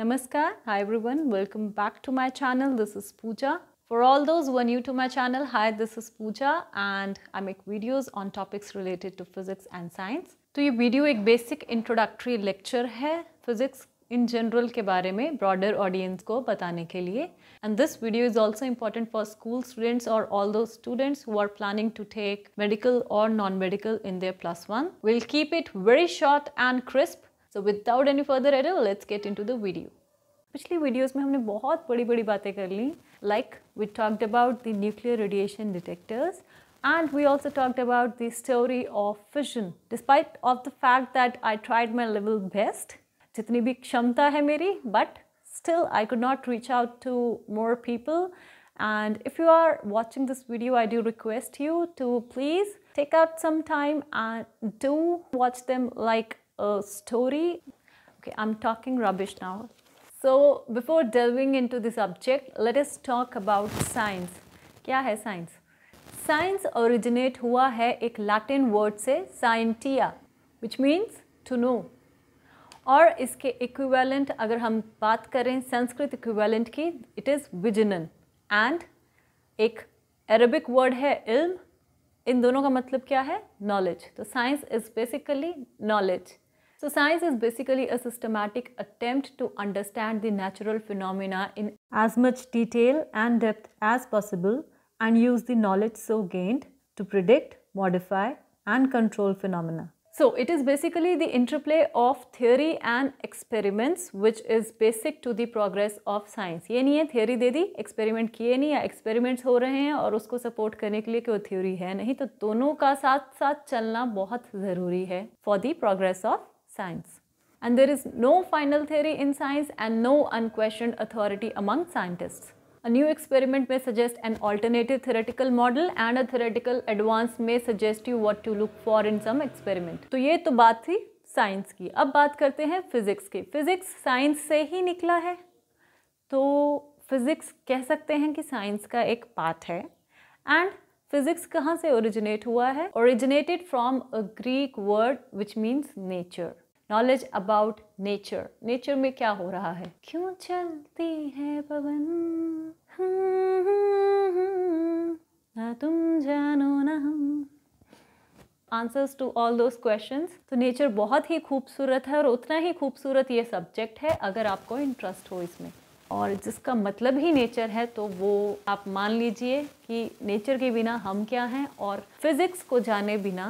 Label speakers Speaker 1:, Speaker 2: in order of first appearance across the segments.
Speaker 1: Namaskar, hi everyone, welcome back to my channel. This is Pooja. For all those who are new to my channel, hi, this is Pooja and I make videos on topics related to physics and science. तो ये video एक basic introductory lecture है physics in general के बारे में broader audience को बताने के लिए and this video is also important for school students और all those students who are planning to take medical और non medical in their plus one will keep it very short and crisp So without any further ado, let's get into the video. Videos videos. हमने बहुत talked about the nuclear radiation detectors, and we also talked about the story of fission despite of the fact that i tried my level best jitni bhi kshamta hai meri but still i could not reach out to more people and if you are watching this video i do request you to please take out some time and do watch them like a story. Okay, I'm talking rubbish now. So before delving into the subject, let us talk about science. क्या है science? Science originate हुआ है एक Latin word से scientia, which means to know. और इसके equivalent अगर हम बात करें संस्कृत इक्विवेलेंट की इट इज़ विजनन एंड एक अरबिक वर्ड है इल्म इन दोनों का मतलब क्या है नॉलेज तो science is basically knowledge So science is basically a systematic attempt to understand the natural phenomena in as much detail and depth as possible and use the knowledge so gained to predict, modify and control phenomena. So it is basically the interplay of theory and experiments which is basic to the progress of science. ये नहीं है theory दे दी experiment किए नहीं या experiments हो रहे हैं और उसको support करने के लिए कि वो theory है नहीं तो दोनों का साथ साथ चलना बहुत ज़रूरी है for the progress of science. And there is no final theory in science and no unquestioned authority among scientists. A new experiment may suggest an alternative theoretical model and a theoretical advance may suggest you what to look for in some experiment. तो ये तो बात थी science की अब बात करते हैं फिज़िक्स की फिज़िक्स साइंस से ही निकला है तो फिज़िक्स कह सकते हैं कि साइंस का एक पाथ है एंड फिजिक्स कहाँ से ओरिजिनेट हुआ है originated from a Greek word which means nature knowledge about nature nature में क्या हो रहा है क्यों चलती है पवन ना तुम जानो ना हम answers to all those question तो नेचर बहुत ही खूबसूरत है और उतना ही खूबसूरत ये सब्जेक्ट है अगर आपको इंटरेस्ट हो इसमें और जिसका मतलब ही नेचर है तो वो आप मान लीजिए कि नेचर के बिना हम क्या हैं और फिज़िक्स को जाने बिना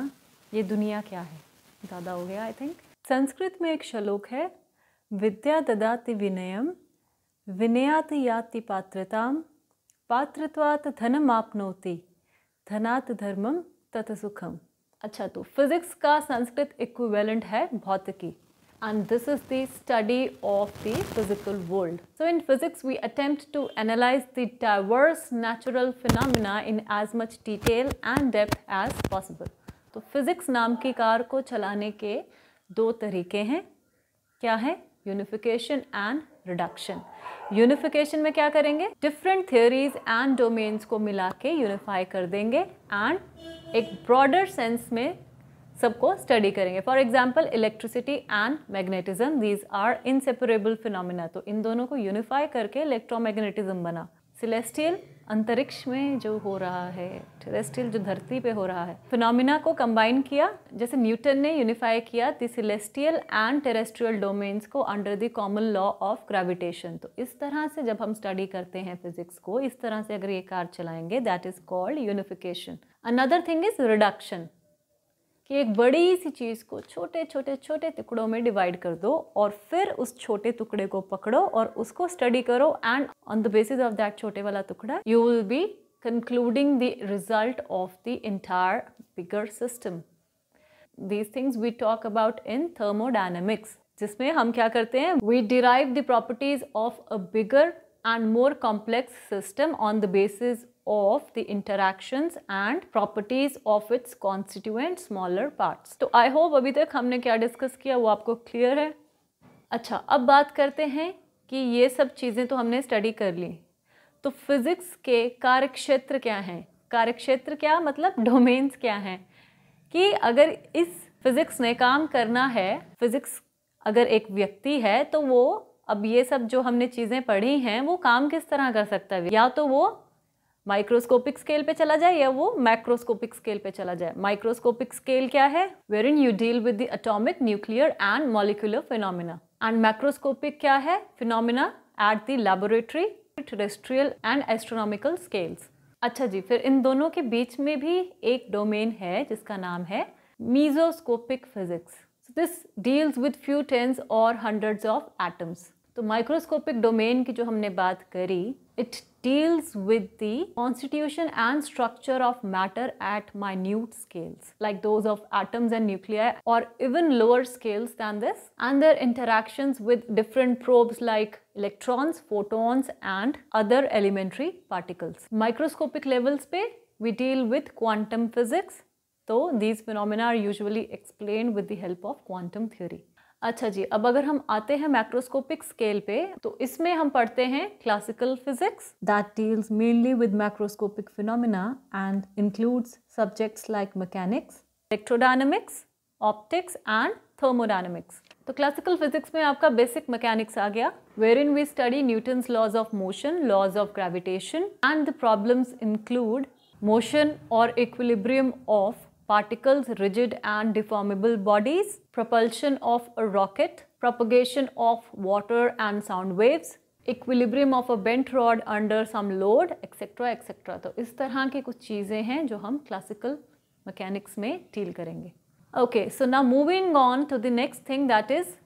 Speaker 1: ये दुनिया क्या है ज़्यादा हो गया आई थिंक संस्कृत में एक श्लोक है विद्या ददाति विनयम विनयात याति पात्रताम पात्रत्वात धनम आपनौती धनात धर्मम तथ सुखम अच्छा तो फिज़िक्स का संस्कृत इक्विवेलेंट है भौतिकी and this is the study of the physical world. So in physics, we attempt to analyze the diverse natural phenomena in as much detail and depth as possible. तो physics नाम की car को चलाने के दो तरीके हैं क्या है unification and reduction. Unification में क्या करेंगे Different theories and domains को मिला के unify कर देंगे and एक broader sense में सबको स्टडी करेंगे for example electricity and magnetism these are inseparable phenomena तो इन दोनों को यूनिफाई करके इलेक्ट्रोमैग्नेटिज्म बना सिलेस्टियल अंतरिक्ष में जो हो रहा है टेरेस्ट्रियल जो धरती पे हो रहा है फिनोमिना को कंबाइन किया जैसे न्यूटन ने यूनिफाई किया the celestial and terrestrial domains को under the common law of gravitation तो इस तरह से जब हम स्टडी करते हैं फिजिक्स को इस तरह से अगर ये कार चलाएंगे that is called unification another thing is reduction कि एक बड़ी सी चीज़ को छोटे छोटे छोटे टुकड़ों में डिवाइड कर दो और फिर उस छोटे टुकड़े को पकड़ो और उसको स्टडी करो and on the basis of that छोटे वाला टुकड़ा you will be concluding the result of the entire bigger system these things we talk about in thermodynamics जिसमें हम क्या करते हैं we derive the properties of a bigger and more complex system on the basis of the interactions and properties of its constituent smaller parts. तो I hope अभी तक हमने क्या discuss किया वो आपको clear है अच्छा अब बात करते हैं कि ये सब चीज़ें तो हमने स्टडी कर ली तो फिज़िक्स के कार्यक्षेत्र क्या हैं कार्यक्षेत्र क्या मतलब डोमेन्स क्या हैं कि अगर इस फिज़िक्स ने काम करना है फिज़िक्स अगर एक व्यक्ति है तो वो अब ये सब जो हमने चीज़ें पढ़ी हैं वो काम किस तरह कर सकता है या तो वो माइक्रोस्कोपिक स्केल पे चला जाए या वो मैक्रोस्कोपिक स्केल पे चला जाए माइक्रोस्कोपिक स्केल क्या है wherein you deal with the atomic nuclear and molecular phenomena and macroscopic क्या है phenomena at the laboratory terrestrial and astronomical scales अच्छा जी फिर इन दोनों के बीच में भी एक डोमेन है जिसका नाम है mesoscopic physics this deals with few tens और हंड्रेड्स ऑफ एटम्स तो माइक्रोस्कोपिक डोमेन की जो हमने बात करी it deals with the constitution and structure of matter at minute scales, like those of atoms and nuclei, or even lower scales than this, and their interactions with different probes like electrons, photons, and other elementary particles. Microscopic levels pe, we deal with quantum physics, though these phenomena are usually explained with the help of quantum theory. अच्छा जी अब अगर हम आते हैं macroscopic scale पे तो इसमें हम पढ़ते हैं classical physics that deals mainly with macroscopic phenomena and includes subjects like mechanics electrodynamics optics and thermodynamics तो क्लासिकल फिजिक्स में आपका बेसिक मैकेनिक्स आ गया wherein we study Newton's laws of motion laws of gravitation and the problems include motion और equilibrium of particles, rigid and deformable bodies, propulsion of a rocket, propagation of water and sound waves, equilibrium of a bent rod under some load, etc., etc. So, इस तरह की कुछ चीज़ें हैं जो हम classical mechanics में डील करेंगे ओके सो ना moving on to the next thing that is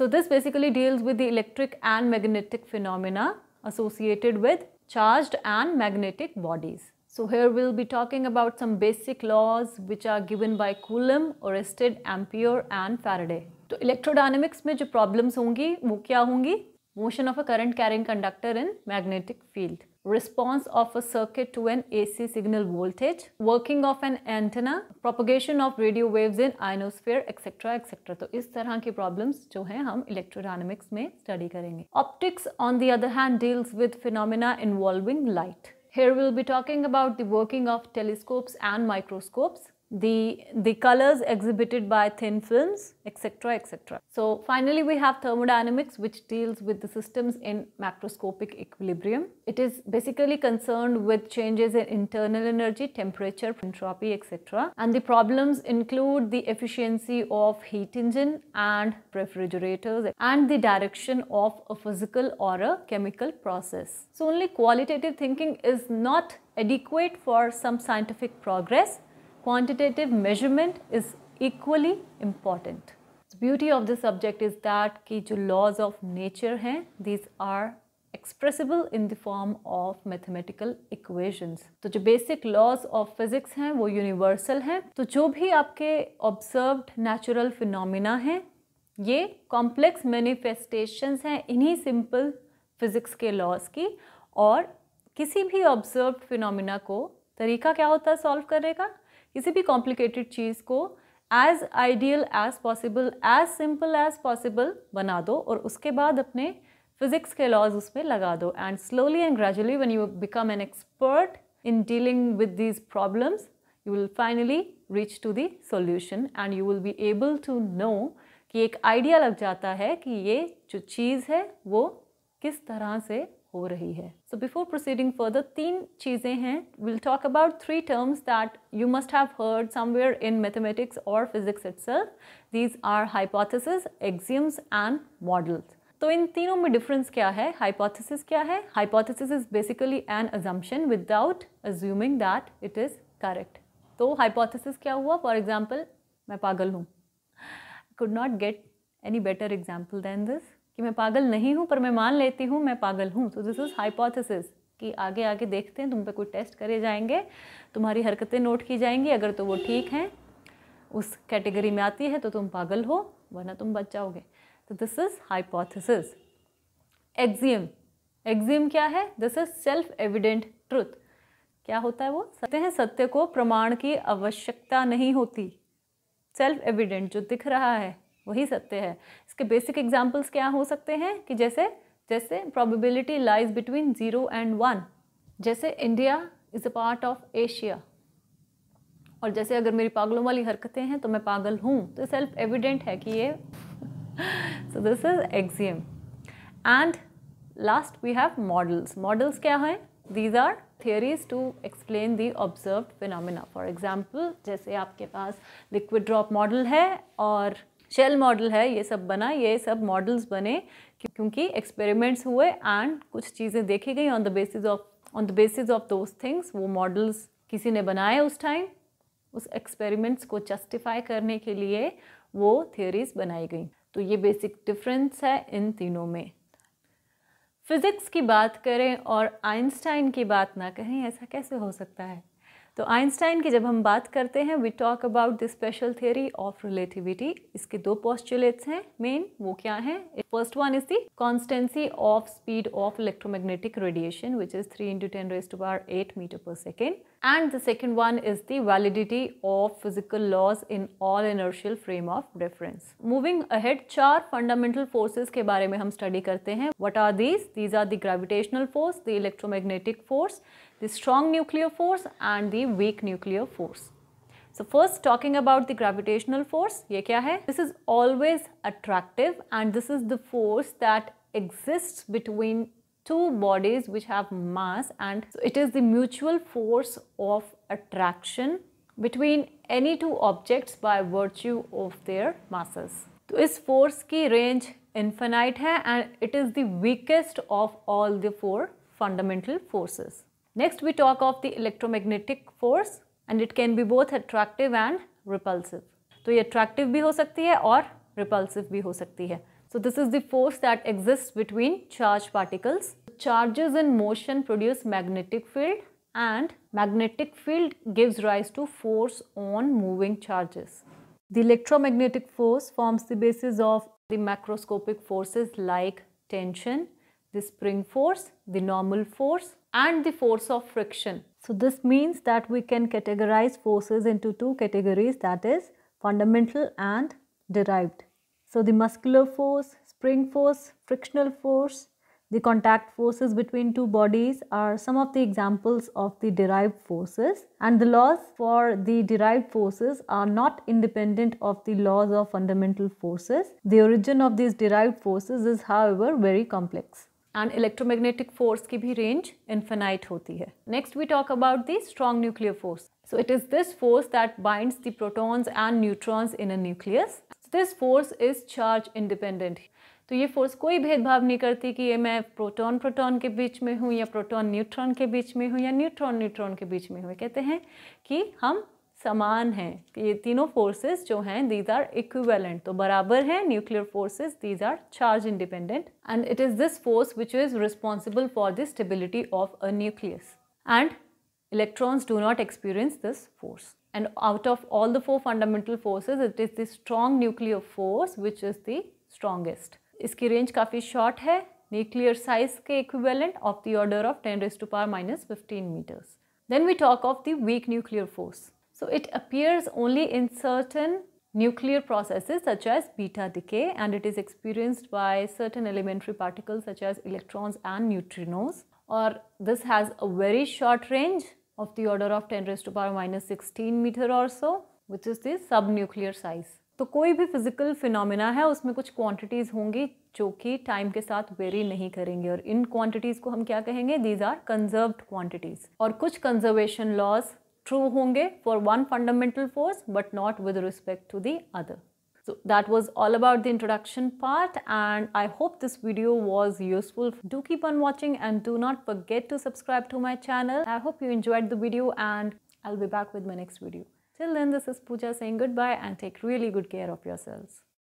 Speaker 1: so this basically deals with the electric and magnetic phenomena associated with charged and magnetic bodies. So here we'll be talking about some basic laws which are given by Coulomb, oersted Ampere and Faraday. तो electrodynamics mein jo problems hongi wo kya hongi motion of a current carrying conductor in magnetic field response of a circuit to an AC signal voltage, working of an antenna, propagation of radio waves in ionosphere, etc. etc. तो is tarah ki problems jo hain hum electrodynamics mein study karenge Optics on the other hand deals with phenomena involving light. Here we'll be talking about the working of telescopes and microscopes the, the colors exhibited by thin films, etc., etc. So finally, we have thermodynamics, which deals with the systems in macroscopic equilibrium. It is basically concerned with changes in internal energy, temperature, entropy, etc. And the problems include the efficiency of heat engine and refrigerators and the direction of a physical or a chemical process. So only qualitative thinking is not adequate for some scientific progress quantitative measurement is equally important beauty of the subject is that कि जो laws of nature हैं these are expressible in the form of mathematical equations तो जो basic laws of physics हैं वो universal हैं तो जो भी आपके ऑब्जर्व्ड नेचुरल फिनोमिना हैं ये कॉम्प्लेक्स मैनिफेस्टेशंस हैं इन्हीं सिंपल फिजिक्स के लॉज की और किसी भी ऑब्जर्व फिनोमिना को तरीका क्या होता है सॉल्व करने का किसी भी कॉम्प्लिकेटेड चीज़ को as ideal as possible as simple as possible बना दो और उसके बाद अपने फिजिक्स के लॉज उसमें लगा दो and slowly and gradually once you become an expert in dealing with these problems you will finally reach to the solution and you will be able to know कि एक आइडिया लग जाता है कि ये जो चीज़ है वो किस तरह से हो रही है सो बिफोर प्रोसीडिंग फर्दर तीन चीज़ें हैं will talk about three terms that you must have heard somewhere in mathematics और physics itself these are hypothesis axioms and models तो इन तीनों में डिफरेंस क्या है हाइपोथेसिस क्या है hypothesis is basically an assumption without assuming that it is correct तो हाइपोथेसिस क्या हुआ फॉर एग्जाम्पल मैं पागल हूँ could not get any better example than this कि मैं पागल नहीं हूँ पर मैं मान लेती हूँ मैं पागल हूँ तो दिस इज़ हाइपोथेसिस कि आगे आगे देखते हैं तुम पे कोई टेस्ट करे जाएंगे तुम्हारी हरकतें नोट की जाएंगी अगर तो वो ठीक हैं उस कैटेगरी में आती है तो तुम पागल हो वरना तुम बच जाओगे तो this is hypothesis axiom axiom क्या है this is self evident truth क्या होता है वो सत्य है सत्य को प्रमाण की आवश्यकता नहीं होती सेल्फ एविडेंट जो दिख रहा है वही सत्य है इसके बेसिक एग्जाम्पल्स क्या हो सकते हैं कि जैसे जैसे probability lies between zero and one जैसे India is a part of Asia और जैसे अगर मेरी पागलों वाली हरकतें हैं तो मैं पागल हूँ तो सेल्फ एविडेंट है कि ये so this is axiom and last we have models models क्या हैं these are theories to explain the observe phenomena for example जैसे आपके पास लिक्विड ड्रॉप मॉडल है और शेल मॉडल है ये सब बना ये सब मॉडल्स बने क्योंकि एक्सपेरिमेंट्स हुए एंड कुछ चीज़ें देखी गई on the basis of on the basis of those things वो मॉडल्स किसी ने बनाए उस टाइम उस एक्सपेरिमेंट्स को जस्टिफाई करने के लिए वो थियोरीज बनाई गई तो ये बेसिक डिफरेंस है इन तीनों में फिज़िक्स की बात करें और आइंस्टाइन की बात ना कहें ऐसा कैसे हो सकता है तो आइंस्टाइन की जब हम बात करते हैं we talk about the special theory of relativity इसके दो पॉस्टुलेट्स हैं मेन वो क्या है first one is the constancy of speed of electromagnetic radiation which is three into ten raised बार eight meter per second And the second one is the validity of physical laws in all inertial frame of reference. Moving ahead, चार fundamental forces ke baare mein hum study karte hain. What are these? These are the gravitational force, the electromagnetic force, the strong nuclear force and the weak nuclear force. So first talking about the gravitational force, ये क्या This is always attractive and this is the force that exists between two bodies which have mass and it is the mutual force of attraction between any two objects by virtue of their masses. So, this force ki range infinite hai and it is the weakest of all the four fundamental forces. Next, we talk of the electromagnetic force and it can be both attractive and repulsive. So, it attractive bhi ho sakti hai or repulsive bhi ho sakti hai. So, this is the force that exists between charged particles charges in motion produce magnetic field and magnetic field gives rise to force on moving charges. The electromagnetic force forms the basis of the macroscopic forces like tension, the spring force, the normal force and the force of friction. So this means that we can categorize forces into two categories that is fundamental and derived. So the muscular force, spring force, frictional force the contact forces between two bodies are some of the examples of the derived forces and the laws for the derived forces are not independent of the laws of fundamental forces. The origin of these derived forces is however very complex. And electromagnetic force की भी range infinite होती है Next, we talk about the strong nuclear force. So it is this force that binds the protons and neutrons in a nucleus. This force is charge independent. तो ये force कोई भेदभाव नहीं करती कि ये मैं प्रोटॉन प्रोटॉन के बीच में हूँ या प्रोटॉन न्यूट्रॉन के बीच में हूँ या न्यूट्रॉन न्यूट्रॉन के बीच में हूँ कहते हैं कि हम समान हैं ये तीनों फोर्सेस जो हैं दीज आर इक्विवेलेंट तो बराबर हैं nuclear forces these are charge independent and it is this force which is responsible for the stability of a nucleus and electrons do not experience this force and out of all the four fundamental forces it is the strong nuclear force which is the strongest इसकी range काफ़ी short है nuclear size equivalent of the order of 10 raise to power 15 meters. Then we talk of the weak nuclear force. So it appears only in certain nuclear processes such as beta decay and it is experienced by certain elementary particles such as electrons and neutrinos or this has a very short range of the order of 10 raised to power minus 16 meter or so which is the subnuclear size. तो कोई भी physical phenomena है उसमें कुछ quantities होंगी जो कि time के साथ वेरी नहीं करेंगे और इन क्वांटिटीज को हम क्या कहेंगे दीज आर कंजर्व क्वांटिटीज और कुछ कंजर्वेशन लॉज ट्रू होंगे for one fundamental force but not with respect to the other so that was all about the introduction part and I hope this video was useful do keep on watching and do not get to subscribe to my channel I hope you enjoyed the video and I will be back with my next video Till then, this is Pooja saying goodbye and take really good care of yourselves.